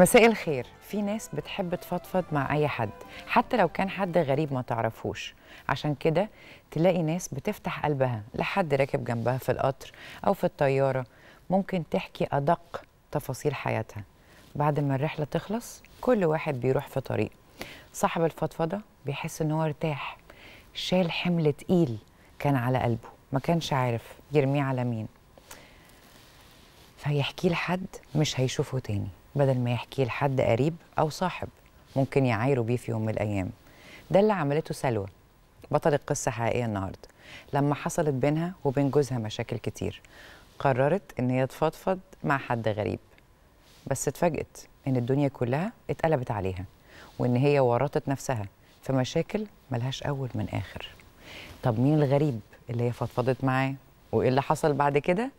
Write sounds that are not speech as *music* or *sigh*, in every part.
مساء الخير في ناس بتحب تفضفض مع اي حد حتى لو كان حد غريب ما تعرفوش عشان كده تلاقي ناس بتفتح قلبها لحد راكب جنبها في القطر او في الطياره ممكن تحكي ادق تفاصيل حياتها بعد ما الرحله تخلص كل واحد بيروح في طريق صاحب الفضفضه بيحس ان هو ارتاح شال حمل تقيل كان على قلبه ما كانش عارف يرميه على مين فيحكي لحد مش هيشوفه تاني بدل ما يحكيه لحد قريب أو صاحب ممكن يعايره بيه في يوم من الأيام ده اللي عملته سلوى بطل القصة حقيقية النهاردة لما حصلت بينها وبين جوزها مشاكل كتير قررت إن هي تفضفض مع حد غريب بس اتفاجئت إن الدنيا كلها اتقلبت عليها وإن هي ورطت نفسها في مشاكل ملهاش أول من آخر طب مين الغريب اللي هي فضفضت معاه وإيه اللي حصل بعد كده؟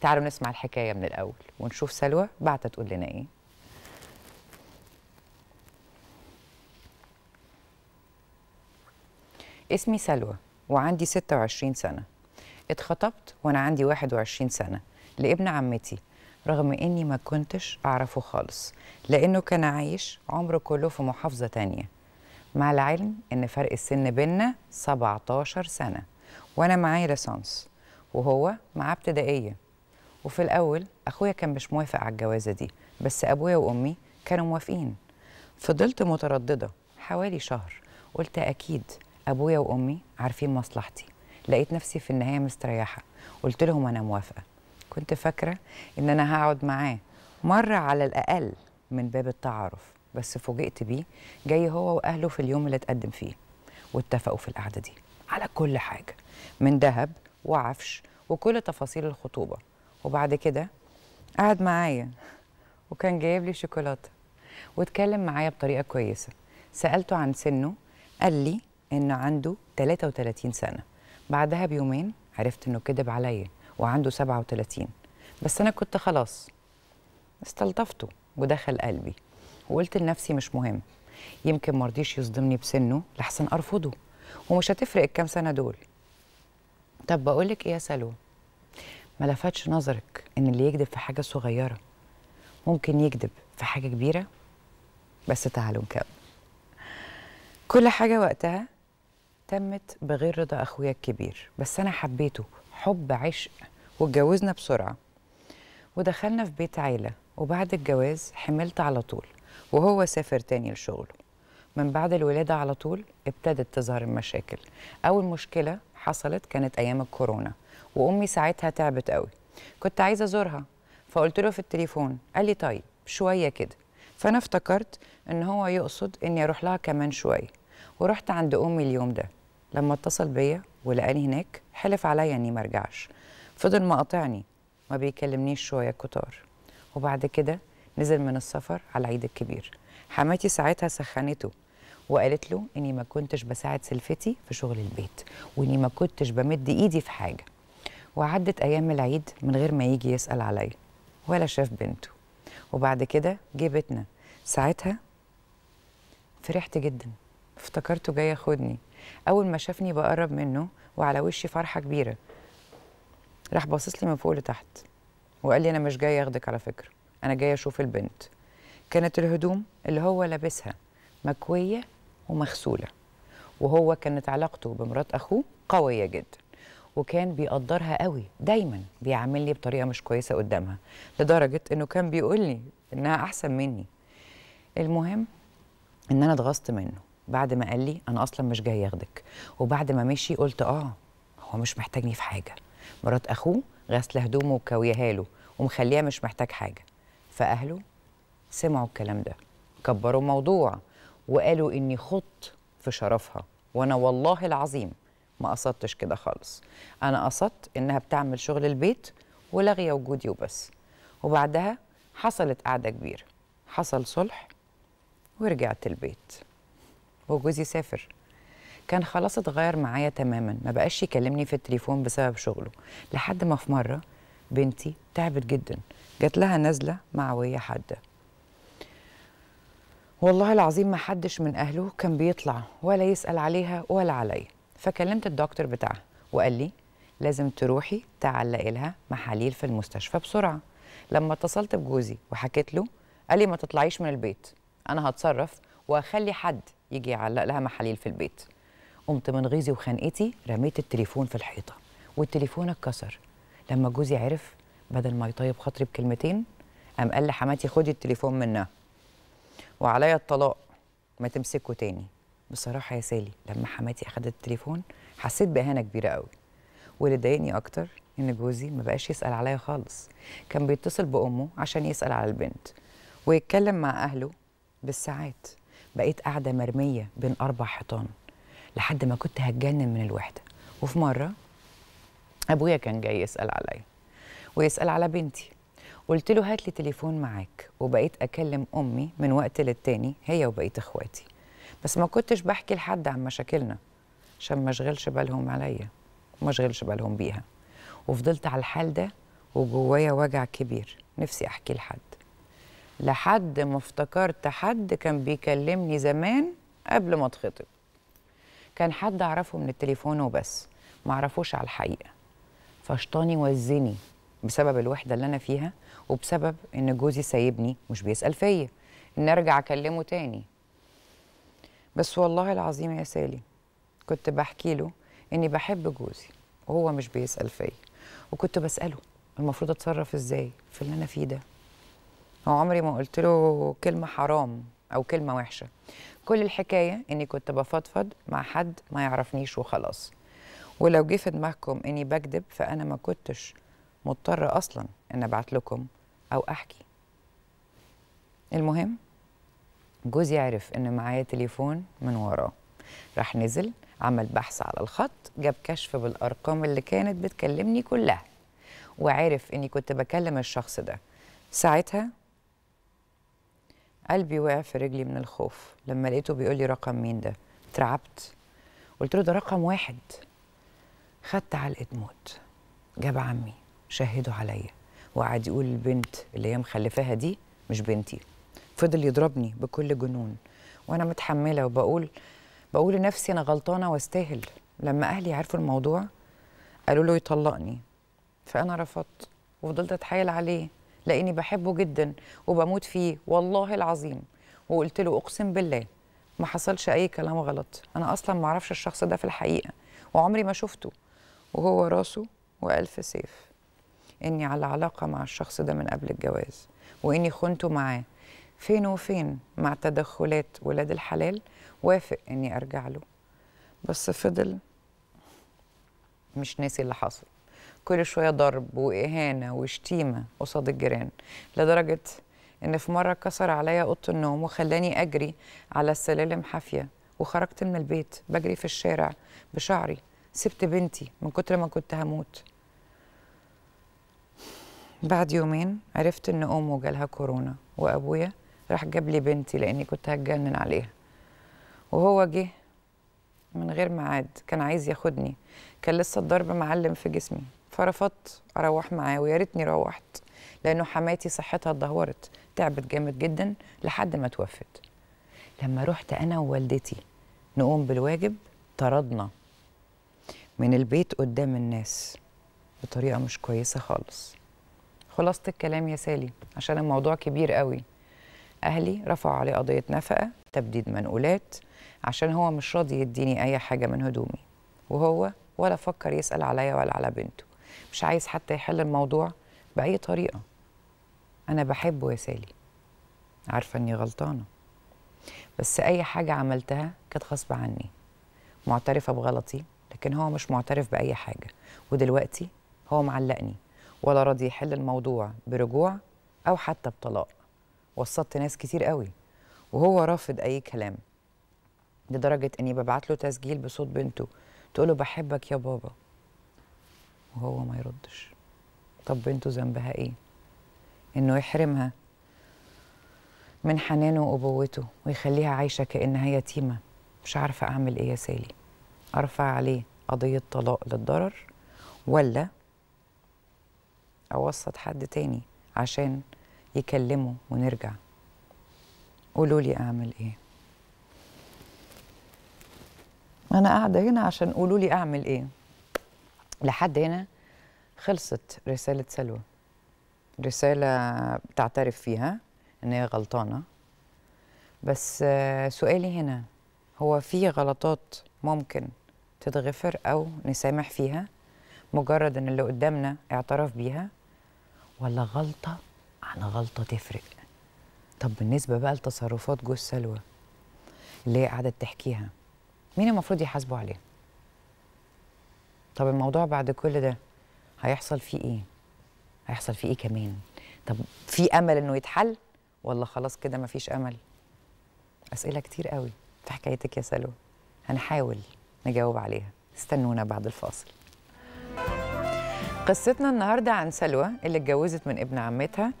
تعالوا نسمع الحكاية من الأول ونشوف سلوى بعتت تقول لنا إيه اسمي سلوى وعندي 26 سنة اتخطبت وأنا عندي 21 سنة لابن عمتي رغم إني ما كنتش أعرفه خالص لأنه كان عايش عمره كله في محافظة تانية مع العلم إن فرق السن بينا 17 سنة وأنا معايا ليسانس وهو معاه ابتدائية وفي الأول أخويا كان مش موافق على الجوازة دي بس أبويا وأمي كانوا موافقين فضلت مترددة حوالي شهر قلت أكيد ابويا وامي عارفين مصلحتي لقيت نفسي في النهايه مستريحه قلت لهم انا موافقه كنت فاكره ان انا هقعد معاه مره على الاقل من باب التعارف بس فوجئت بيه جاي هو واهله في اليوم اللي اتقدم فيه واتفقوا في القعده دي على كل حاجه من ذهب وعفش وكل تفاصيل الخطوبه وبعد كده قعد معايا وكان جايب لي شوكولاته واتكلم معايا بطريقه كويسه سالته عن سنه قال لي إنه عنده 33 سنة بعدها بيومين عرفت إنه كذب عليا وعنده 37 بس أنا كنت خلاص استلطفته ودخل قلبي وقلت لنفسي مش مهم يمكن مرضيش يصدمني بسنه لحسن أرفضه ومش هتفرق الكام سنة دول طب بقولك إيه يا سلو ما لفتش نظرك إن اللي يكذب في حاجة صغيرة ممكن يكذب في حاجة كبيرة بس تعالوا نكمل كل حاجة وقتها تمت بغير رضا اخويا الكبير بس انا حبيته حب عشق واتجوزنا بسرعه ودخلنا في بيت عيله وبعد الجواز حملت على طول وهو سافر تاني لشغله من بعد الولاده على طول ابتدت تظهر المشاكل اول مشكله حصلت كانت ايام الكورونا وامي ساعتها تعبت قوي كنت عايزه ازورها فقلت له في التليفون قال لي طيب شويه كده فانا افتكرت ان هو يقصد اني اروح لها كمان شويه ورحت عند امي اليوم ده لما اتصل بيا ولقاني هناك حلف عليا اني ما ارجعش فضل مقاطعني ما بيكلمنيش شويه كتار وبعد كده نزل من السفر على العيد الكبير حماتي ساعتها سخنته وقالت له اني ما كنتش بساعد سلفتي في شغل البيت واني ما كنتش بمد ايدي في حاجه وعدت ايام العيد من غير ما يجي يسال عليا ولا شاف بنته وبعد كده جه بيتنا ساعتها فرحت جدا افتكرته جاي ياخدني اول ما شافني بقرب منه وعلى وشي فرحه كبيره راح باصص لي من فوق لتحت وقال لي انا مش جاي اخدك على فكره انا جاي اشوف البنت كانت الهدوم اللي هو لابسها مكويه ومغسوله وهو كانت علاقته بمرات اخوه قويه جدا وكان بيقدرها قوي دايما بيعاملني بطريقه مش كويسه قدامها لدرجه انه كان بيقول لي انها احسن مني المهم ان انا اتغصت منه بعد ما قال لي انا اصلا مش جاي اخدك وبعد ما مشي قلت اه هو مش محتاجني في حاجه مرات اخوه غاسله هدومه وكاوياها له ومخليها مش محتاج حاجه فاهله سمعوا الكلام ده كبروا الموضوع وقالوا اني خط في شرفها وانا والله العظيم ما قصدتش كده خالص انا قصدت انها بتعمل شغل البيت ولغي وجودي وبس وبعدها حصلت قعده كبيره حصل صلح ورجعت البيت هو جوزي سافر كان خلاص اتغير معايا تماما ما بقاش يكلمني في التليفون بسبب شغله لحد ما في مره بنتي تعبت جدا جات لها نازله معويه حاده والله العظيم ما حدش من اهله كان بيطلع ولا يسال عليها ولا عليا فكلمت الدكتور بتاعها وقال لي لازم تروحي تعلقي لها محاليل في المستشفى بسرعه لما اتصلت بجوزي وحكيت له قال لي ما تطلعيش من البيت انا هتصرف واخلي حد يجي يعلق لها محاليل في البيت قمت من غيظي وخنقتي رميت التليفون في الحيطه والتليفون اتكسر لما جوزي عرف بدل ما يطيب خاطري بكلمتين قام قال لحماتي خدي التليفون منها وعليا الطلاق ما تمسكه تاني بصراحه يا سالي لما حماتي اخدت التليفون حسيت باهانه كبيره قوي واللي ضايقني اكتر ان جوزي ما بقاش يسال عليا خالص كان بيتصل بامه عشان يسال على البنت ويتكلم مع اهله بالساعات بقيت قاعده مرميه بين اربع حيطان لحد ما كنت هتجنن من الوحده وفي مره ابويا كان جاي يسال عليا ويسال على بنتي قلت له هات لي تليفون معاك وبقيت اكلم امي من وقت للتاني هي وبقيه اخواتي بس ما كنتش بحكي لحد عن مشاكلنا عشان ما اشغلش بالهم عليا وما اشغلش بالهم بيها وفضلت على الحال ده وجوايا وجع كبير نفسي احكي لحد لحد ما افتكرت حد كان بيكلمني زمان قبل ما اتخطب كان حد اعرفه من التليفون وبس ما اعرفوش على الحقيقه فشطاني وزني بسبب الوحده اللي انا فيها وبسبب ان جوزي سايبني مش بيسال فيا ان ارجع اكلمه تاني بس والله العظيم يا سالي كنت بحكي له اني بحب جوزي وهو مش بيسال فيا وكنت بساله المفروض اتصرف ازاي في اللي انا فيه ده هو عمري ما قلت له كلمه حرام او كلمه وحشه كل الحكايه اني كنت بفضفض مع حد ما يعرفنيش وخلاص ولو جه في دماغكم اني بكذب فانا ما كنتش مضطره اصلا ان ابعت لكم او احكي المهم جوزي عرف ان معايا تليفون من وراه راح نزل عمل بحث على الخط جاب كشف بالارقام اللي كانت بتكلمني كلها وعرف اني كنت بكلم الشخص ده ساعتها قلبي وقع في رجلي من الخوف لما لقيته بيقول لي رقم مين ده اترعبت قلت له ده رقم واحد خدت علقه موت جاب عمي شهدوا عليا وقعد يقول البنت اللي هي مخلفاها دي مش بنتي فضل يضربني بكل جنون وانا متحمله وبقول بقول لنفسي انا غلطانه واستاهل لما اهلي عرفوا الموضوع قالوا له يطلقني فانا رفضت وفضلت اتحايل عليه لاني بحبه جدا وبموت فيه والله العظيم وقلت له اقسم بالله ما حصلش اي كلام غلط انا اصلا ما اعرفش الشخص ده في الحقيقه وعمري ما شفته وهو راسه والف سيف اني على علاقه مع الشخص ده من قبل الجواز واني خنته معاه فين وفين مع تدخلات ولاد الحلال وافق اني ارجع له بس فضل مش ناسي اللي حصل كل شويه ضرب واهانه وشتيمه قصاد الجيران لدرجه ان في مره كسر عليا اوضه النوم وخلاني اجري على السلالم حافيه وخرجت من البيت بجري في الشارع بشعري سبت بنتي من كتر ما كنت هموت بعد يومين عرفت ان امه جالها كورونا وابويا راح جاب لي بنتي لاني كنت هتجنن عليها وهو جه من غير ميعاد كان عايز ياخدني كان لسه الضرب معلم في جسمي فرفضت اروح معاه ويا ريتني روحت لانه حماتي صحتها اتدهورت تعبت جامد جدا لحد ما توفت لما رحت انا ووالدتي نقوم بالواجب طردنا من البيت قدام الناس بطريقه مش كويسه خالص خلاصه الكلام يا سالي عشان الموضوع كبير قوي اهلي رفعوا عليه قضيه نفقه تبديد منقولات عشان هو مش راضي يديني اي حاجه من هدومي وهو ولا فكر يسال عليا ولا على بنته مش عايز حتى يحل الموضوع باي طريقه انا بحبه يا سالي عارفه اني غلطانه بس اي حاجه عملتها كانت غصب عني معترفه بغلطي لكن هو مش معترف باي حاجه ودلوقتي هو معلقني ولا راضي يحل الموضوع برجوع او حتى بطلاق وسطت ناس كتير قوي وهو رافض اي كلام لدرجه اني ببعت له تسجيل بصوت بنته تقوله بحبك يا بابا وهو ما يردش طب بنته ذنبها ايه انه يحرمها من حنانه وابوته ويخليها عايشه كانها يتيمه مش عارفه اعمل ايه يا سالي ارفع عليه قضيه طلاق للضرر ولا اوسط حد تاني عشان يكلمه ونرجع قولوا لي اعمل ايه انا قاعده هنا عشان قولوا لي اعمل ايه لحد هنا خلصت رسالة سلوى رسالة بتعترف فيها إن هي غلطانة بس آه، سؤالي هنا هو في غلطات ممكن تتغفر أو نسامح فيها مجرد إن اللي قدامنا اعترف بيها ولا غلطة عن غلطة تفرق طب بالنسبة بقى لتصرفات جوز سلوى اللي هي قاعدة تحكيها مين المفروض يحاسبوا عليها؟ طب الموضوع بعد كل ده هيحصل فيه ايه هيحصل فيه ايه كمان طب في امل انه يتحل ولا خلاص كده مفيش امل اسئله كتير قوي في حكايتك يا سلو هنحاول نجاوب عليها استنونا بعد الفاصل قصتنا النهارده عن سلوى اللي اتجوزت من ابن عمتها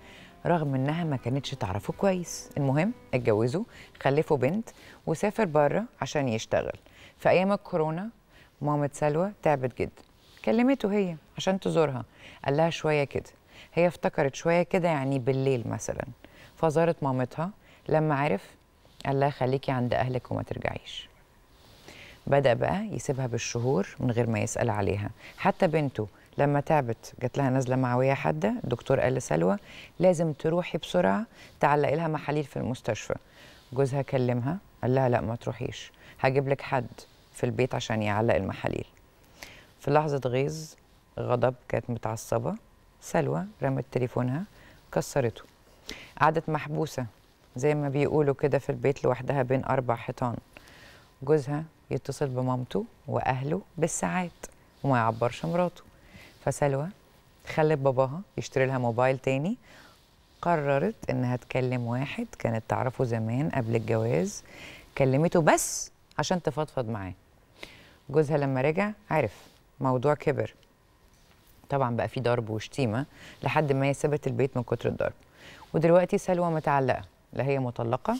رغم انها ما كانتش تعرفه كويس المهم اتجوزوا خلفوا بنت وسافر بره عشان يشتغل في ايام الكورونا مامة سلوى تعبت جدا كلمته هي عشان تزورها قال لها شوية كده هي افتكرت شوية كده يعني بالليل مثلا فزارت مامتها لما عرف قال لها خليكي عند أهلك وما ترجعيش بدأ بقى يسيبها بالشهور من غير ما يسأل عليها حتى بنته لما تعبت جات لها نزله معويه حاده الدكتور قال لسلوى لازم تروحي بسرعه تعلقي لها محاليل في المستشفى جوزها كلمها قال لها لا ما تروحيش هجيب لك حد في البيت عشان يعلق المحاليل في لحظة غيظ غضب كانت متعصبة سلوى رمت تليفونها كسرته قعدت محبوسة زي ما بيقولوا كده في البيت لوحدها بين أربع حيطان جوزها يتصل بمامته وأهله بالساعات وما يعبرش مراته فسلوى خلت باباها يشتري لها موبايل تاني قررت انها تكلم واحد كانت تعرفه زمان قبل الجواز كلمته بس عشان تفضفض معاه جوزها لما رجع عرف موضوع كبر طبعا بقى في ضرب وشتيمه لحد ما هي سابت البيت من كتر الضرب ودلوقتي سلوى متعلقه لا هي مطلقه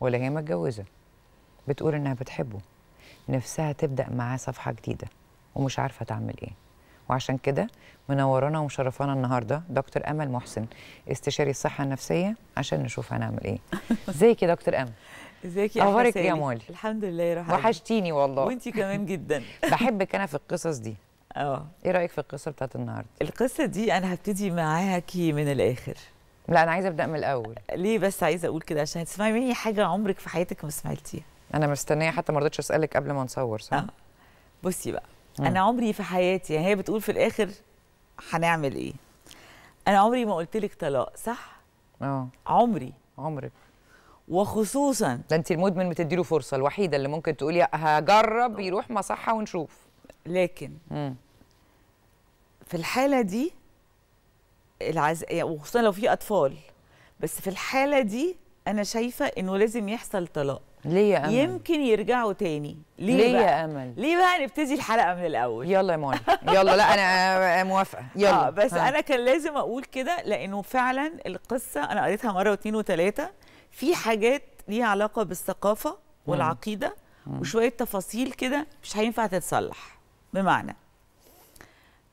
ولا هي متجوزه بتقول انها بتحبه نفسها تبدا معاه صفحه جديده ومش عارفه تعمل ايه وعشان كده منورانا ومشرفانا النهارده دكتور امل محسن استشاري الصحه النفسيه عشان نشوف هنعمل ايه ازيك *laughs* يا دكتور امل ازيك يا اخبارك إيه يا مولي الحمد لله يا رحمة وحشتيني والله وانتي كمان جدا *laughs* بحبك انا في القصص دي اه ايه رايك في القصه بتاعت النهارده القصه دي انا هبتدي معاكي من الاخر لا انا عايزه ابدا من الاول ليه بس عايزه اقول كده عشان تسمعي مني حاجه عمرك في حياتك ما سمعتيها انا مستنيه حتى ما رضيتش اسالك قبل ما نصور صح آه. بصي بقى م. انا عمري في حياتي يعني هي بتقول في الاخر هنعمل ايه انا عمري ما قلت لك طلاق صح اه عمري عمرك وخصوصا ده انت المدمن بتديله فرصه الوحيده اللي ممكن تقولي هجرب يروح مصحه ونشوف لكن مم. في الحاله دي العز... وخصوصا لو في اطفال بس في الحاله دي انا شايفه انه لازم يحصل طلاق ليه يا امل يمكن يرجعوا تاني ليه, ليه بقى؟ يا امل ليه بقى نبتدي الحلقه من الاول يلا يا مونا يلا لا انا موافقه *laughs* آه، يلا آه بس ها. انا كان لازم اقول كده لانه فعلا القصه انا قريتها مره واثنين وثلاثه في حاجات ليها علاقه بالثقافه والعقيده وشويه تفاصيل كده مش هينفع تتصلح بمعنى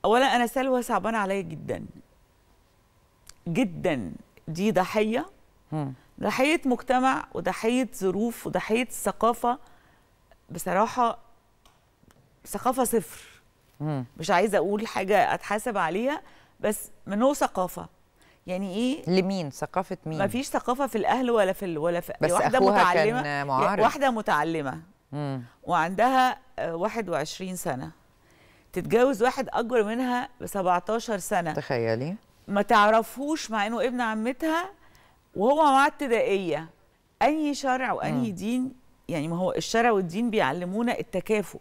اولا انا سلوى صعبانه عليا جدا جدا دي ضحيه ضحيه مجتمع وضحيه ظروف وضحيه ثقافه بصراحه ثقافه صفر مش عايزه اقول حاجه اتحاسب عليها بس من هو ثقافه يعني ايه لمين ثقافه مين مفيش ثقافه في الاهل ولا في ولا في بس واحده أخوها متعلمه كان معارض. واحده متعلمه مم. وعندها 21 آه، سنه تتجوز واحد اكبر منها ب 17 سنه تخيلي ما تعرفهوش مع انه ابن عمتها وهو مع ابتدائيه اي شرع واي مم. دين يعني ما هو الشرع والدين بيعلمونا التكافؤ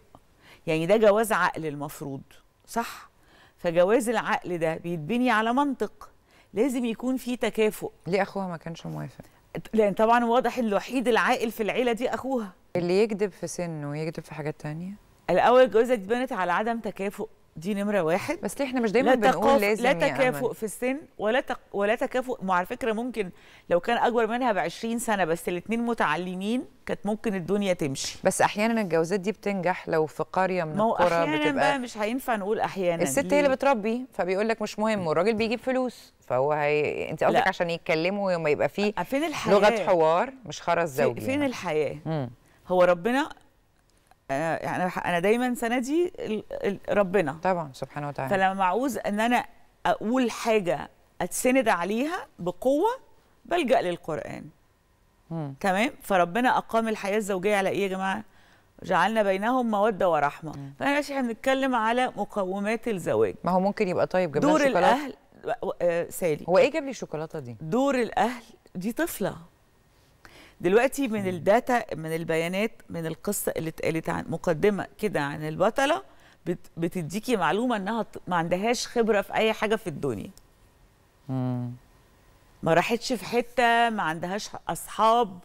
يعني ده جواز عقل المفروض صح فجواز العقل ده بيتبني على منطق لازم يكون في تكافؤ ليه اخوها ما كانش موافق لان طبعا واضح الوحيد العاقل في العيله دي اخوها اللي يكذب في سنه ويكذب في حاجات تانية الاول الجوازه دي بنت على عدم تكافؤ دي نمره واحد بس احنا مش دايما بنقول لازم لا يعني تكافؤ في السن ولا تق... ولا تكافؤ مع على فكره ممكن لو كان اكبر منها ب 20 سنه بس الاثنين متعلمين كانت ممكن الدنيا تمشي بس احيانا الجوازات دي بتنجح لو في قريه من القرى احيانا بقى مش هينفع نقول احيانا الست هي اللي بتربي فبيقول لك مش مهم والراجل بيجيب فلوس فهو هي انت قصدك عشان يتكلموا وما يبقى فيه فين الحياة؟ لغه حوار مش خرز زوجي فين يعني. الحياه؟ مم. هو ربنا انا آه، يعني انا دايما سندي ربنا طبعا سبحانه وتعالى فلما أعوز ان انا اقول حاجه اتسند عليها بقوه بلجا للقران مم. تمام فربنا اقام الحياه الزوجيه على ايه يا جماعه جعلنا بينهم موده ورحمه فأنا طيب ماشي احنا بنتكلم على مقومات الزواج ما هو ممكن يبقى طيب الشوكولاتة دور الاهل آه، سالي هو ايه جاب لي الشوكولاته دي دور الاهل دي طفله دلوقتي من الداتا من البيانات من القصه اللي اتقالت عن مقدمه كده عن البطله بتديكي معلومه انها ما عندهاش خبره في اي حاجه في الدنيا مم. ما راحتش في حته ما عندهاش اصحاب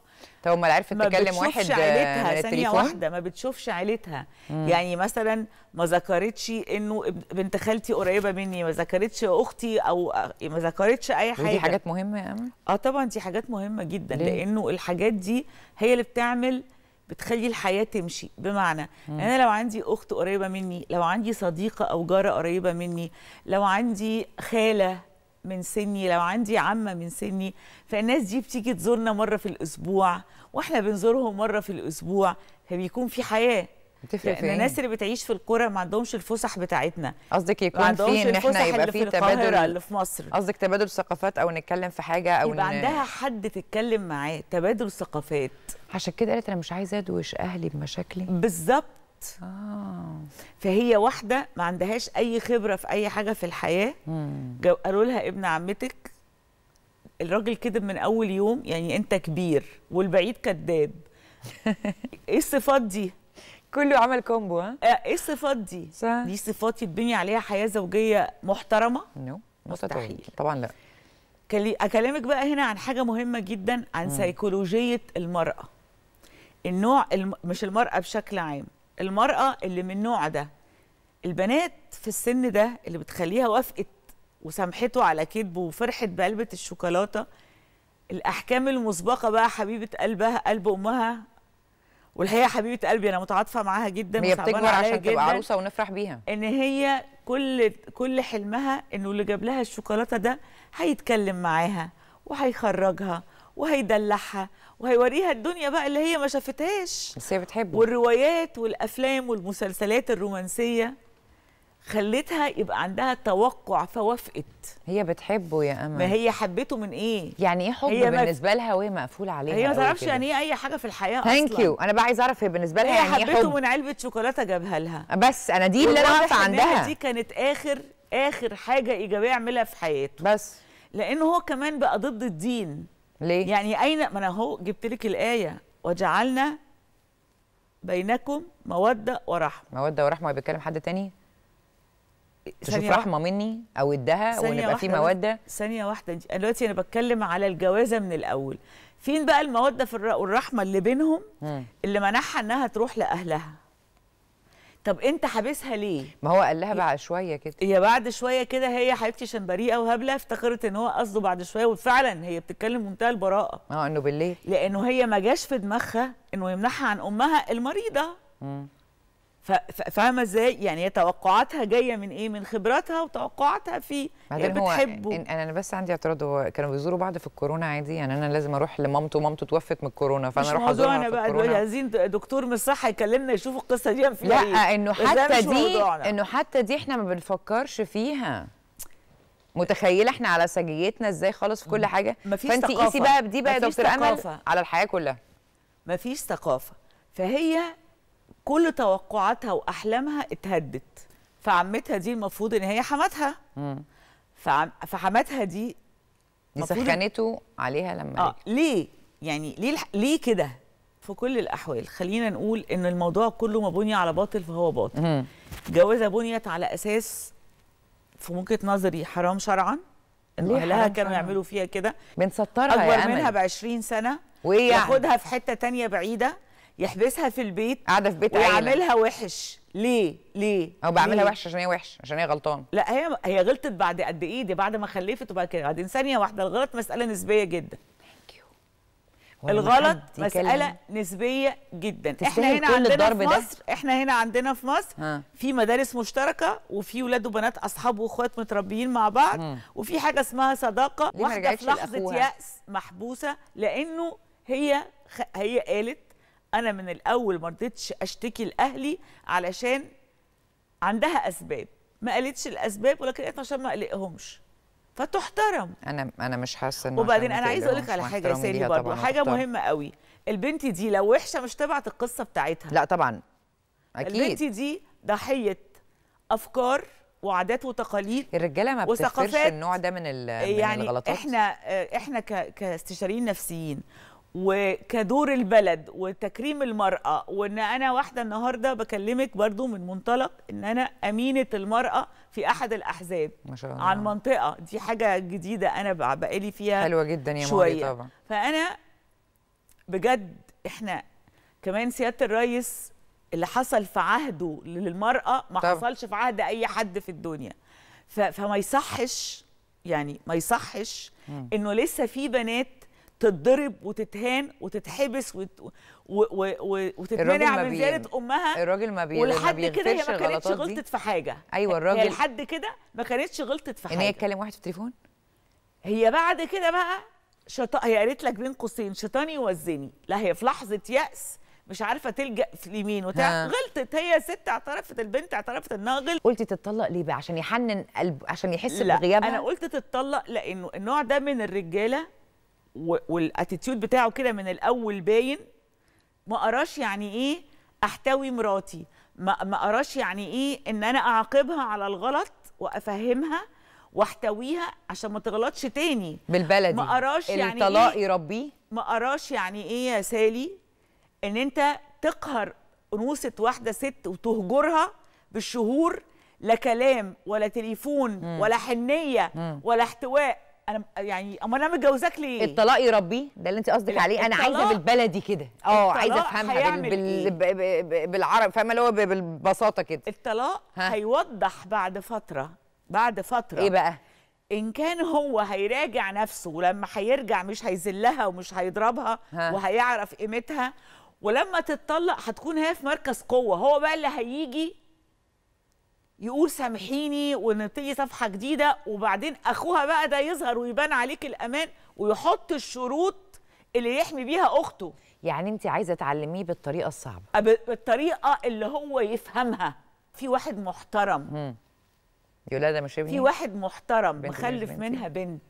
طب امال عرفت تكلم واحد ما بتشوفش عيلتها ثانيه واحده ما بتشوفش عيلتها يعني مثلا ما ذكرتش انه بنت خالتي قريبه مني ما ذكرتش اختي او ما ذكرتش اي حاجه ودي حاجات مهمه يا امل اه طبعا دي حاجات مهمه جدا ليه؟ لانه الحاجات دي هي اللي بتعمل بتخلي الحياه تمشي بمعنى مم. انا لو عندي اخت قريبه مني لو عندي صديقه او جاره قريبه مني لو عندي خاله من سني لو عندي عمه من سني فالناس دي بتيجي تزورنا مره في الاسبوع واحنا بنزورهم مره في الاسبوع فبيكون في حياه بتفرق يعني إيه؟ الناس اللي بتعيش في القرى ما عندهمش الفسح بتاعتنا قصدك يكون في ان احنا يبقى في تبادل اللي في مصر قصدك تبادل ثقافات او نتكلم في حاجه او يبقى عندها حد تتكلم معاه تبادل ثقافات عشان كده قالت انا مش عايزه ادوش اهلي بمشاكلي بالظبط اه فهي واحده ما عندهاش اي خبره في اي حاجه في الحياه قالوا لها ابن عمتك الراجل كده من اول يوم يعني انت كبير والبعيد كذاب *laughs* ايه الصفات دي كله عمل كومبو ها آه، ايه الصفات دي صح. دي صفات يتبني عليها حياه زوجيه محترمه no. مستحيل طبعا لا اكلمك بقى هنا عن حاجه مهمه جدا عن سيكولوجيه المراه النوع الم... مش المراه بشكل عام المراه اللي من النوع ده البنات في السن ده اللي بتخليها وافقت وسامحته على كذبه وفرحت بقلبة الشوكولاته الاحكام المسبقه بقى حبيبه قلبها قلب امها والحقيقه حبيبه قلبي انا متعاطفه معاها جدا هي بتكبر عشان تبقى عروسه ونفرح بيها ان هي كل كل حلمها انه اللي جاب لها الشوكولاته ده هيتكلم معاها وهيخرجها وهيدلعها وهيوريها الدنيا بقى اللي هي ما شافتهاش بس هي بتحبه والروايات والافلام والمسلسلات الرومانسيه خلتها يبقى عندها توقع فوافقت هي بتحبه يا امل ما هي حبته من ايه يعني ايه حب هي بالنسبه لها وهي مقفول عليها هي ما إيه تعرفش يعني ايه اي حاجه في الحياه اصلا ثانك يو انا بقى عايزه اعرف هي بالنسبه لها هي يعني إيه حبته حب. من علبه شوكولاته جابها لها بس انا دي اللي انا واقفه عندها دي كانت اخر اخر حاجه ايجابيه عملها في حياته بس لان هو كمان بقى ضد الدين ليه يعني اين ما انا اهو جبت لك الايه وجعلنا بينكم موده ورحمه موده ورحمه بيتكلم حد تاني تشوف رحمه مني او ادها ونبقى في موده ثانيه واحده انت دلوقتي انا بتكلم على الجوازه من الاول فين بقى الموده في والرحمه اللي بينهم مم. اللي منعها انها تروح لاهلها طب انت حابسها ليه ما هو قال لها إيه؟ بعد شويه كده هي بعد شويه كده هي حبيبتي عشان بريئه وهبله افتكرت ان هو قصده بعد شويه وفعلا هي بتتكلم منتهى البراءه اه انه بالليل لانه هي ما جاش في دماغها انه يمنعها عن امها المريضه مم. فاهمه ازاي يعني هي توقعاتها جايه من ايه من خبراتها وتوقعاتها في يعني بتحبه إن انا بس عندي اعتراض هو كانوا بيزوروا بعض في الكورونا عادي يعني انا لازم اروح لمامته ومامته توفت من الكورونا فانا اروح ازورها في بقى دلوقتي عايزين دكتور من الصحه يكلمنا يشوف القصه دي في لا إيه؟ آه، انه حتى دي انه حتى دي احنا ما بنفكرش فيها متخيله احنا على سجيتنا ازاي خالص في كل حاجه فانت إيه؟ قيسي بقى بدي بقى يا دكتور امل على الحياه كلها مفيش ثقافه فهي كل توقعاتها واحلامها اتهدت فعمتها دي المفروض ان هي حماتها فعم... فحماتها دي دي سخنته عليها لما آه. ليه؟, يعني ليه الح... ليه كده في كل الاحوال خلينا نقول ان الموضوع كله ما بني على باطل فهو باطل جوازه بنيت على اساس في وجهه نظري حرام شرعا ان اهلها كانوا يعملوا فيها كده بنسترها اكبر يا منها ب 20 سنه وياخدها يعني. في حته تانية بعيده يحبسها في البيت قاعده في بيت ويعملها وحش ليه ليه او بعملها وحش عشان هي وحش عشان هي غلطان لا هي هي غلطت بعد قد ايه دي بعد ما خلفت وبعد كده بعدين ثانيه واحده الغلط مساله نسبيه جدا الغلط مساله نسبيه جدا احنا هنا عندنا في مصر ده. احنا هنا عندنا في مصر ها. في مدارس مشتركه وفي ولاد وبنات اصحاب واخوات متربيين مع بعض ها. وفي حاجه اسمها صداقه واحده في لحظه ياس محبوسه لانه هي خ... هي قالت انا من الاول ما رضيتش اشتكي لاهلي علشان عندها اسباب ما قالتش الاسباب ولكن قالت عشان ما اقلقهمش فتحترم انا انا مش حاسه انه وبعدين انا عايزه اقول لك على حاجه يا سالي برضه حاجه محترم. مهمه قوي البنت دي لو وحشه مش تبعت القصه بتاعتها لا طبعا اكيد البنت دي ضحيه افكار وعادات وتقاليد الرجاله ما بتفكرش النوع ده من, يعني من الغلطات يعني احنا احنا كاستشاريين نفسيين وكدور البلد وتكريم المرأة وإن أنا واحدة النهاردة بكلمك برضو من منطلق إن أنا أمينة المرأة في أحد الأحزاب ما شاء الله. عن منطقة دي حاجة جديدة أنا بقالي فيها حلوة جدا يا شوية. طبعا فأنا بجد إحنا كمان سيادة الرئيس اللي حصل في عهده للمرأة ما طبعا. حصلش في عهد أي حد في الدنيا فما يصحش يعني ما يصحش إنه لسه في بنات تتضرب وتتهان وتتحبس وت... و... و... و... وتتمنع من زياده امها الراجل ما بي... ولحد كده هي ما كانتش غلطت في حاجه ايوه الراجل لحد كده ما كانتش غلطت في حاجه ان هي تكلم واحد في التليفون هي بعد كده بقى شط... هي قالت لك بين قوسين شيطاني وزني لا هي في لحظه ياس مش عارفه تلجا لمين وتع... غلطت هي ست اعترفت البنت اعترفت انها غلطت قلتي تتطلق ليه بقى عشان يحنن قلب عشان يحس بغيابها لا انا قلت تتطلق لانه النوع ده من الرجاله والاتيتيود بتاعه كده من الاول باين ما قراش يعني ايه احتوي مراتي ما قراش يعني ايه ان انا اعاقبها على الغلط وافهمها واحتويها عشان ما تغلطش تاني بالبلدي ما قراش يعني إيه الطلاق إيه يربيه ما قراش يعني ايه يا سالي ان انت تقهر انوثه واحده ست وتهجرها بالشهور لا كلام ولا تليفون مم. ولا حنيه مم. ولا احتواء انا يعني امال انا متجوزاك ليه الطلاق يربيه ده اللي انت قصدك عليه انا عايزه بالبلدي كده اه عايزه افهمها بال... بال... إيه؟ بالعرب فاهمه اللي هو بالبساطه كده الطلاق هيوضح بعد فتره بعد فتره ايه بقى ان كان هو هيراجع نفسه ولما هيرجع مش هيذلها ومش هيضربها وهيعرف قيمتها ولما تتطلق هتكون هي في مركز قوه هو بقى اللي هيجي يقول سامحيني ونبتدي صفحه جديده وبعدين اخوها بقى ده يظهر ويبان عليك الامان ويحط الشروط اللي يحمي بيها اخته يعني انت عايزه تعلميه بالطريقه الصعبه بالطريقه اللي هو يفهمها في واحد محترم مم. يقول ده مش ابني في واحد محترم مخلف منها بنت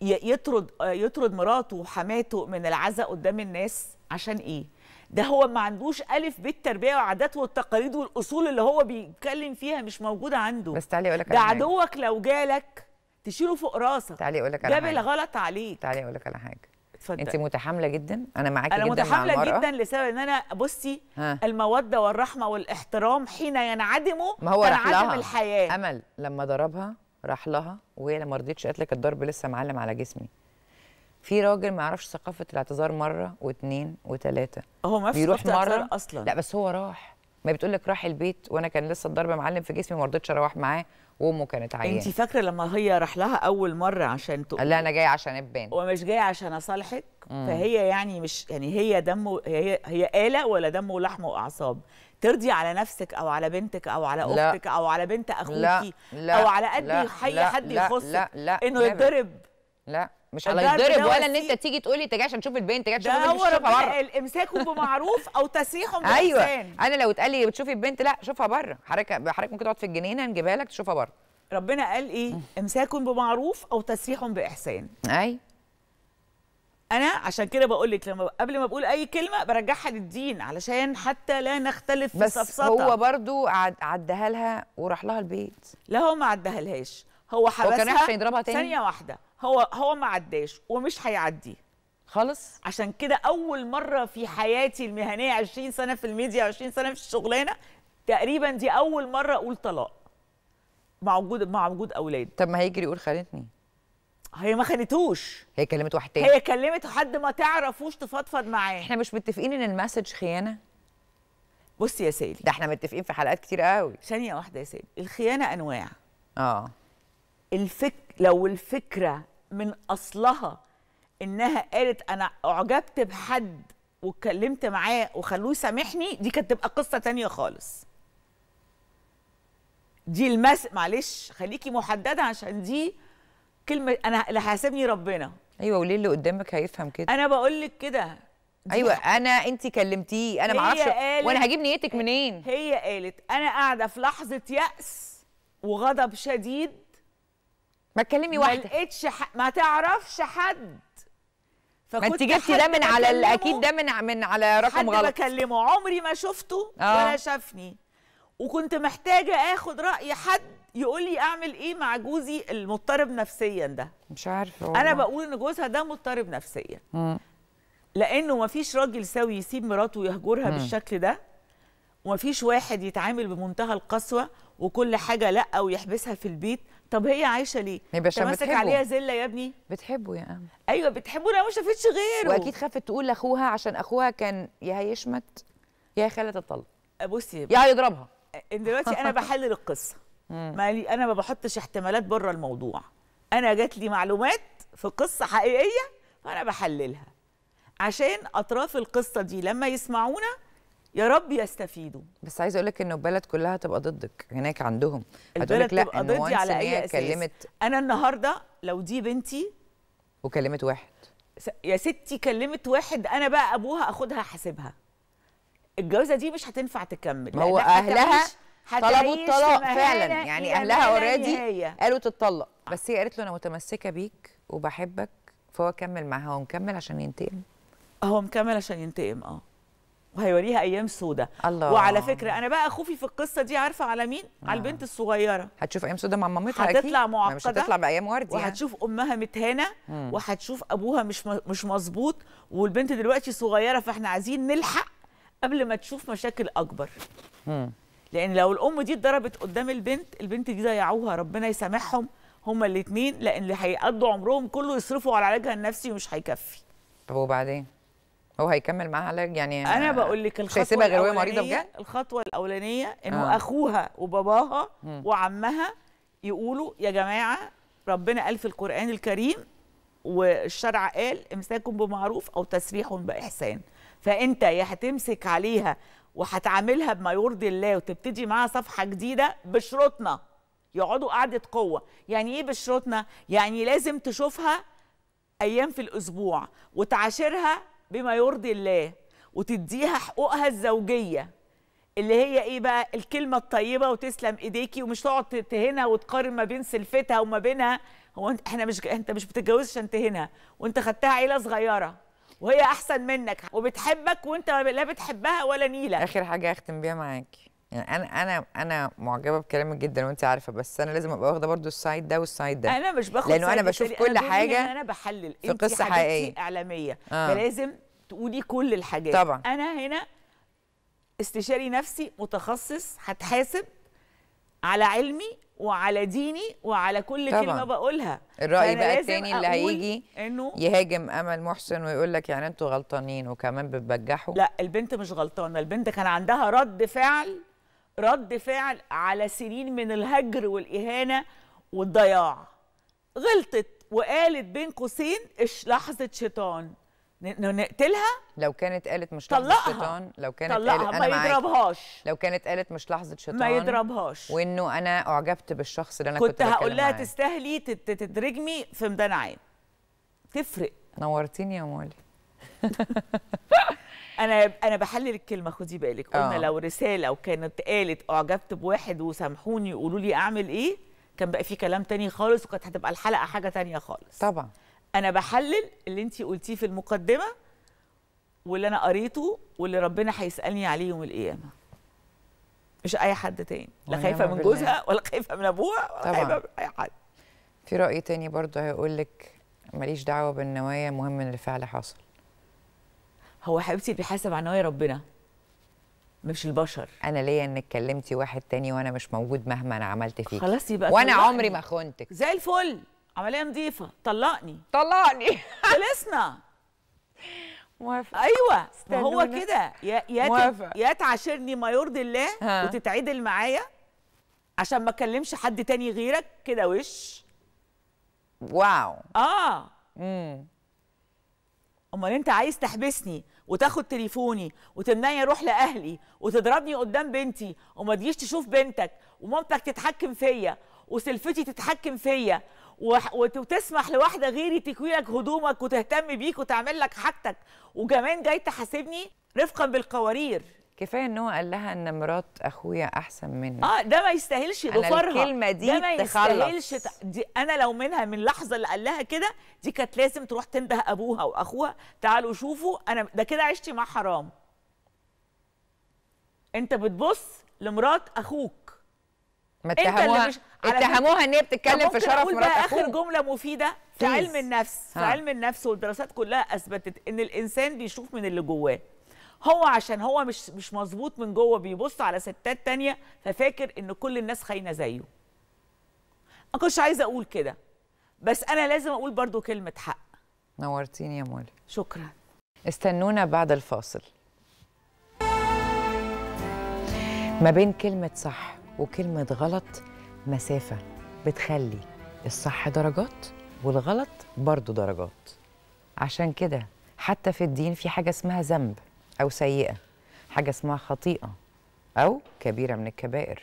يطرد آه، يطرد مراته وحماته من العزاء قدام الناس عشان ايه ده هو ما عندوش الف بالتربيه وعادات والتقاليد والاصول اللي هو بيتكلم فيها مش موجوده عنده بس تعالي اقول لك ده عدوك لو جالك تشيله فوق راسك تعالي اقول لك على حاجه غلط عليك تعالي اقول لك على حاجه اتفضل انت متحامله جدا انا معاكي جدا انا متحامله مع جدا لسبب ان انا بصي ها. الموده والرحمه والاحترام حين ينعدموا ما هو راح لها الحياه امل لما ضربها راح لها وهي لما رضيتش قالت لك الضرب لسه معلم على جسمي في راجل ما يعرفش ثقافه الاعتذار مره واثنين وثلاثه هو ما بيروح مره اصلا لا بس هو راح ما بتقول لك راح البيت وانا كان لسه الضرب معلم في جسمي ما رضيتش اروح معاه وامه كانت عيانه انت فاكره لما هي راح لها اول مره عشان تقول لا انا جايه عشان ابان ومش جايه عشان اصالحك فهي يعني مش يعني هي دمه هي هي اله ولا دم ولحم واعصاب ترضي على نفسك او على بنتك او على اختك لا. او على بنت اخوكي لا. لا. او على قد حي حد يخصك انه يتضرب لا مش يضرب ولا ان انت تيجي تقولي انت جاي عشان تشوف البنت جاي عشان تشوف البنت شوفها بره الامساكه بمعروف او تسريحه بإحسان *laughs* ايوه انا لو اتقال لي بتشوفي البنت لا شوفها بره حضرتك حضرتك ممكن تقعد في الجنينه نجيبها لك تشوفها بره ربنا قال ايه *laughs* امساك بمعروف او تسريح باحسان ايوه انا عشان كده بقول لك لما قبل ما بقول اي كلمه برجعها للدين علشان حتى لا نختلف في صفصطه بس هو برضو عدها لها وراح لها البيت لا هو ما عدها لهاش هو حبسها هو كان يضربها تاني ثانيه واحده هو هو ما عداش ومش هيعدي خالص عشان كده اول مره في حياتي المهنيه 20 سنه في الميديا 20 سنه في الشغلانه تقريبا دي اول مره اقول طلاق مع وجود مع وجود اولاد طب ما هيجري يقول خانتني هي ما خانتوش هي كلمت واحد تاني هي كلمت حد ما تعرفوش تفضفض معاه احنا مش متفقين ان المسج خيانه بصي يا سالي ده احنا متفقين في حلقات كتير قوي ثانيه واحده يا سالي الخيانه انواع اه الفك لو الفكره من اصلها انها قالت انا اعجبت بحد واتكلمت معاه وخلوه يسامحني دي كانت تبقى قصه تانية خالص دي المس معلش خليكي محدده عشان دي كلمه انا اللي هيسيبني ربنا ايوه وليه اللي قدامك هيفهم كده انا بقول لك كده ايوه انا انت كلمتيه انا ما اعرفش وانا هجيب نيتك منين هي قالت انا قاعده في لحظه ياس وغضب شديد ما تكلمي واحده ما لقيتش ح... ما تعرفش حد ما انت جبتي ده من على الاكيد ده من من على رقم حد غلط حد بكلمه عمري ما شفته آه. ولا شافني وكنت محتاجه اخد راي حد يقول لي اعمل ايه مع جوزي المضطرب نفسيا ده مش عارفه والله. انا بقول ان جوزها ده مضطرب نفسيا م. لانه ما فيش راجل سوي يسيب مراته ويهجرها م. بالشكل ده وما فيش واحد يتعامل بمنتهى القسوه وكل حاجه لا ويحبسها في البيت طب هي عايشه ليه بتحبه ماسك عليها زله يا ابني بتحبه يا ام ايوه بتحبه لو ما شافتش غيره واكيد خافت تقول لاخوها عشان اخوها كان يا هيشمت يا خالد الطلق أه، بصي يا هيضربها أه، دلوقتي انا بحلل القصه *laughs* لي انا ما بحطش احتمالات بره الموضوع انا جات لي معلومات في قصه حقيقيه فانا بحللها عشان اطراف القصه دي لما يسمعونا يا رب يستفيدوا بس عايزه اقول لك ان البلد كلها تبقى ضدك هناك عندهم هتقول لك لا تبقى ضدي على اي أساس. كلمت انا النهارده لو دي بنتي وكلمت واحد يا ستي كلمت واحد انا بقى ابوها اخدها حاسبها الجوازه دي مش هتنفع تكمل ما هو اهلها طلبوا الطلاق فعلا يعني اهلها اوريدي قالوا تتطلق بس هي قالت له انا متمسكه بيك وبحبك فهو كمل معاها هو مكمل عشان ينتقم هو مكمل عشان ينتقم اه وهيوريها ايام سودة الله وعلى فكره انا بقى خوفي في القصه دي عارفه على مين آه. على البنت الصغيره هتشوف ايام سودة مع مامتها هتطلع يعني معقده مش هتطلع بايام وردي يعني. وهتشوف امها متهانه وهتشوف ابوها مش مش مظبوط والبنت دلوقتي صغيره فاحنا عايزين نلحق قبل ما تشوف مشاكل اكبر مم. لان لو الام دي اتضربت قدام البنت البنت دي ضيعوها ربنا يسامحهم هما الاثنين لان اللي هيقضوا عمرهم كله يصرفوا على علاجها النفسي ومش هيكفي طب وبعدين هو هيكمل معاها علاج يعني انا بقول لك الخطوه غير وهي مريضه بجد الخطوه الاولانيه انه آه. اخوها وباباها وعمها يقولوا يا جماعه ربنا قال في القران الكريم والشرع قال امساك بمعروف او تسريح باحسان فانت يا هتمسك عليها وهتعاملها بما يرضي الله وتبتدي معاها صفحه جديده بشروطنا يقعدوا قعده قوه يعني ايه بشروطنا يعني لازم تشوفها ايام في الاسبوع وتعاشرها بما يرضي الله وتديها حقوقها الزوجيه اللي هي ايه بقى الكلمه الطيبه وتسلم ايديكي ومش تقعد تهنها وتقارن ما بين سلفتها وما بينها هو احنا مش انت مش بتتجوزش عشان تهنها وانت خدتها عيله صغيره وهي احسن منك وبتحبك وانت لا بتحبها ولا نيله اخر حاجه اختم بيها معاكي يعني انا انا انا معجبه بكلامك جدا وانت عارفه بس انا لازم ابقى واخده برضو السايد ده والسايد ده انا مش باخد لانه انا بشوف كل أنا حاجه انا بحلل في قصه حقيقيه اعلاميه آه. فلازم تقولي كل الحاجات طبعا انا هنا استشاري نفسي متخصص هتحاسب على علمي وعلى ديني وعلى كل طبعا. كلمه بقولها الراي بقى التاني اللي هيجي إنه يهاجم امل محسن ويقول لك يعني انتوا غلطانين وكمان بتبجحوا لا البنت مش غلطانه البنت كان عندها رد فعل رد فعل على سنين من الهجر والاهانه والضياع غلطت وقالت بين قوسين إش لحظه شيطان نقتلها لو كانت قالت مش لحظه طلقها. شيطان لو كانت طلقها. قالت انا ما يضربهاش لو كانت قالت مش لحظه شيطان ما يضربهاش وانه انا اعجبت بالشخص اللي انا كنت, كنت هقول لها تستاهلي تترجمي في ميدان عام تفرق نورتيني يا مولي *laughs* انا انا بحلل الكلمه خدي بالك قلنا آه. لو رساله وكانت قالت اعجبت بواحد وسامحوني وقولوا لي اعمل ايه كان بقى في كلام تاني خالص وكانت هتبقى الحلقه حاجه تانية خالص طبعا انا بحلل اللي انت قلتيه في المقدمه واللي انا قريته واللي ربنا هيسالني عليه يوم القيامه مش اي حد تاني لا خايفه من جوزها ولا خايفه من ابوها ولا خايفه من اي حد في راي تاني برضه هيقول لك ماليش دعوه بالنوايا مهم ان الفعل حصل هو حبيبتي بيحاسب نوايا ربنا مش البشر انا ليا انك كلمتي واحد تاني وانا مش موجود مهما انا عملت فيك خلاص يبقى وانا طلقني. عمري ما خنتك زي الفل عمليه نظيفه طلقني طلقني *laughs* خلصنا موافقه ايوه ما هو كده يا يا يا تعاشرني ما يرضي الله وتتعدل معايا عشان ما اكلمش حد تاني غيرك كده وش واو اه امم امال انت عايز تحبسني وتاخد تليفوني وتمنعني اروح لاهلي وتضربني قدام بنتي وما تجيش تشوف بنتك ومامتك تتحكم فيا وسلفتي تتحكم فيا وتسمح لواحده غيري تكوي لك هدومك وتهتم بيك وتعمل لك حاجتك وكمان جاي تحاسبني رفقا بالقوارير كفايه ان هو قال لها ان مرات اخويا احسن مني اه ده ما يستاهلش انا الكلمه دي ده ما يستاهلش دي انا لو منها من اللحظه اللي قال لها كده دي كانت لازم تروح تنده ابوها واخوها تعالوا شوفوا انا ده كده عشتي مع حرام انت بتبص لمرات اخوك ما اتهموها اتهموها ان هي بتتكلم في شرف مرات اخوك اخر جمله مفيده في علم النفس ها. في علم النفس والدراسات كلها اثبتت ان الانسان بيشوف من اللي جواه هو عشان هو مش مش مظبوط من جوه بيبص على ستات تانية ففاكر ان كل الناس خاينه زيه ما كنتش عايزه اقول كده بس انا لازم اقول برضو كلمه حق نورتيني يا مولي شكرا استنونا بعد الفاصل ما بين كلمه صح وكلمه غلط مسافه بتخلي الصح درجات والغلط برضو درجات عشان كده حتى في الدين في حاجه اسمها ذنب أو سيئة حاجة اسمها خطيئة أو كبيرة من الكبائر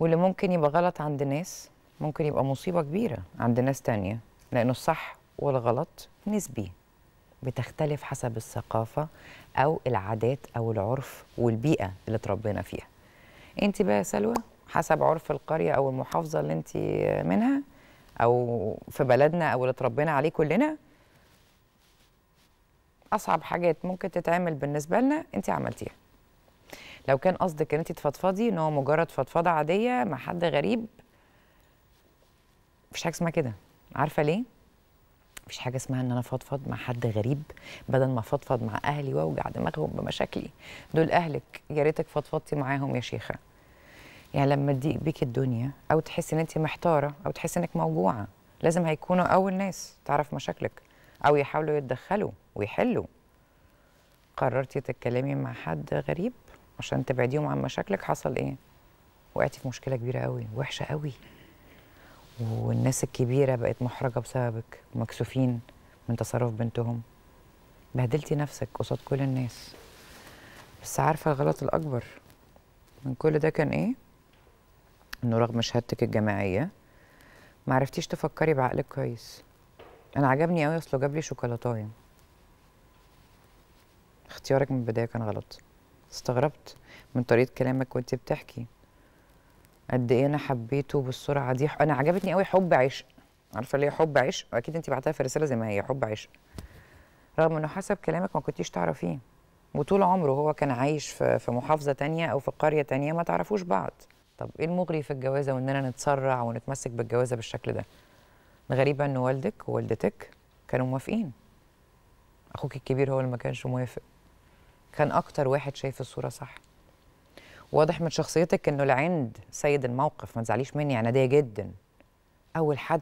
واللي ممكن يبقى غلط عند ناس ممكن يبقى مصيبة كبيرة عند ناس تانية لأنه الصح والغلط نسبي بتختلف حسب الثقافة أو العادات أو العرف والبيئة اللي تربينا فيها أنت بقى يا سلوى حسب عرف القرية أو المحافظة اللي أنت منها أو في بلدنا أو اللي تربينا عليه كلنا اصعب حاجات ممكن تتعمل بالنسبه لنا انت عملتيها لو كان قصدك ان انت تفضفضي ان هو مجرد فضفضه عاديه مع حد غريب مفيش حاجه اسمها كده عارفه ليه مفيش حاجه اسمها ان انا فضفض مع حد غريب بدل ما فضفض مع اهلي واوجع دماغهم بمشاكلي دول اهلك يا ريتك فضفضتي معاهم يا شيخه يعني لما تضيق بيك الدنيا او تحسي ان انت محتاره او تحسي انك موجوعه لازم هيكونوا اول ناس تعرف مشاكلك أو يحاولوا يتدخلوا ويحلوا قررتي تتكلمي مع حد غريب عشان تبعديهم عن مشاكلك حصل إيه؟ وقعتي في مشكلة كبيرة قوي وحشة قوي والناس الكبيرة بقت محرجة بسببك ومكسوفين من تصرف بنتهم بهدلتي نفسك قصاد كل الناس بس عارفة الغلط الأكبر من كل ده كان إيه؟ إنه رغم شهادتك الجامعية معرفتيش تفكري بعقلك كويس انا عجبني قوي اصله جاب لي شوكولاتايه اختيارك من البدايه كان غلط استغربت من طريقه كلامك وانت بتحكي قد ايه انا حبيته بالسرعه دي انا عجبتني قوي حب عشق عارفه ليه حب عشق واكيد انت بعتها في رساله زي ما هي حب عشق رغم انه حسب كلامك ما كنتيش تعرفيه وطول عمره هو كان عايش في محافظه تانية او في قريه تانية ما تعرفوش بعض طب ايه المغري في الجوازه واننا نتسرع ونتمسك بالجوازه بالشكل ده الغريبه ان والدك ووالدتك كانوا موافقين اخوك الكبير هو اللي ما كانش موافق كان اكتر واحد شايف الصوره صح واضح من شخصيتك انه العند سيد الموقف ما تزعليش مني انا دي جدا اول حد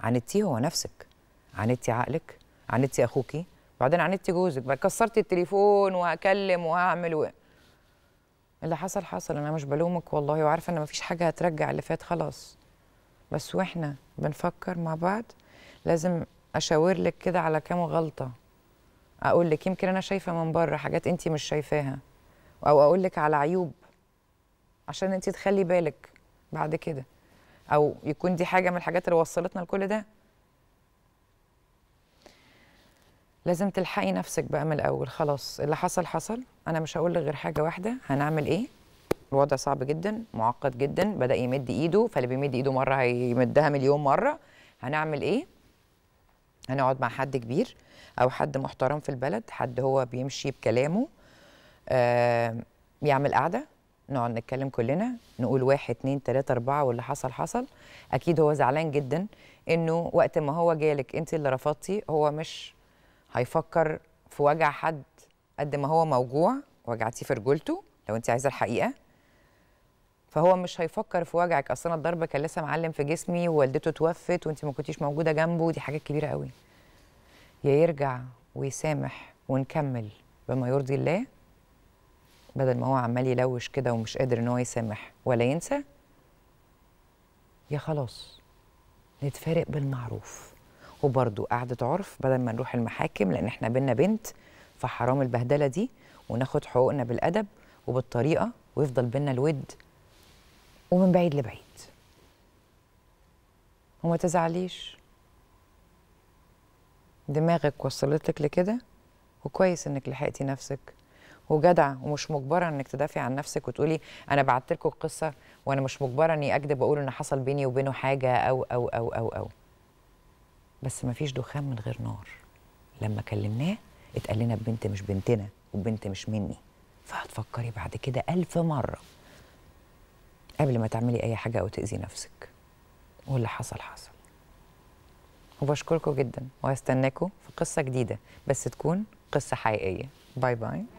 عاندتيه هو نفسك عاندتي عقلك عاندتي اخوكي بعدين عاندتي جوزك بقى كسرتي التليفون وهكلم وهعمل و... اللي حصل حصل انا مش بلومك والله وعارفه ان مفيش حاجه هترجع اللي فات خلاص بس واحنا بنفكر مع بعض لازم اشاور لك كده على كام غلطه اقول لك يمكن انا شايفه من بره حاجات انت مش شايفاها او اقول لك على عيوب عشان انت تخلي بالك بعد كده او يكون دي حاجه من الحاجات اللي وصلتنا لكل ده لازم تلحقي نفسك بقى من الاول خلاص اللي حصل حصل انا مش هقول لك غير حاجه واحده هنعمل ايه الوضع صعب جدا معقد جدا بدا يمد ايده فاللي بيمد ايده مره هيمدها مليون مره هنعمل ايه هنقعد مع حد كبير او حد محترم في البلد حد هو بيمشي بكلامه آه يعمل قعده نقعد نتكلم كلنا نقول واحد اتنين تلاته اربعه واللي حصل حصل اكيد هو زعلان جدا انه وقت ما هو جالك انت اللي رفضتي هو مش هيفكر في وجع حد قد ما هو موجوع وجعتيه في رجولته لو انت عايزه الحقيقه فهو مش هيفكر في وجعك اصل انا الضربه كان لسه معلم في جسمي ووالدته توفت وانت ما كنتيش موجوده جنبه دي حاجات كبيره قوي يا يرجع ويسامح ونكمل بما يرضي الله بدل ما هو عمال يلوش كده ومش قادر ان هو يسامح ولا ينسى يا خلاص نتفارق بالمعروف وبرضو قعدة عرف بدل ما نروح المحاكم لأن احنا بينا بنت فحرام البهدلة دي وناخد حقوقنا بالأدب وبالطريقة ويفضل بينا الود ومن بعيد لبعيد وما تزعليش دماغك وصلتك لكده وكويس انك لحقتي نفسك وجدع ومش مجبره انك تدافعي عن نفسك وتقولي انا بعت لكم القصه وانا مش مجبره اني اكذب واقول ان حصل بيني وبينه حاجه او او او او او بس مفيش دخان من غير نار لما كلمناه اتقال لنا بنت مش بنتنا وبنت مش مني فهتفكري بعد كده ألف مره قبل ما تعملي اي حاجه او تاذي نفسك واللي حصل حصل وبشكركم جدا واستناكم في قصه جديده بس تكون قصه حقيقيه باي باي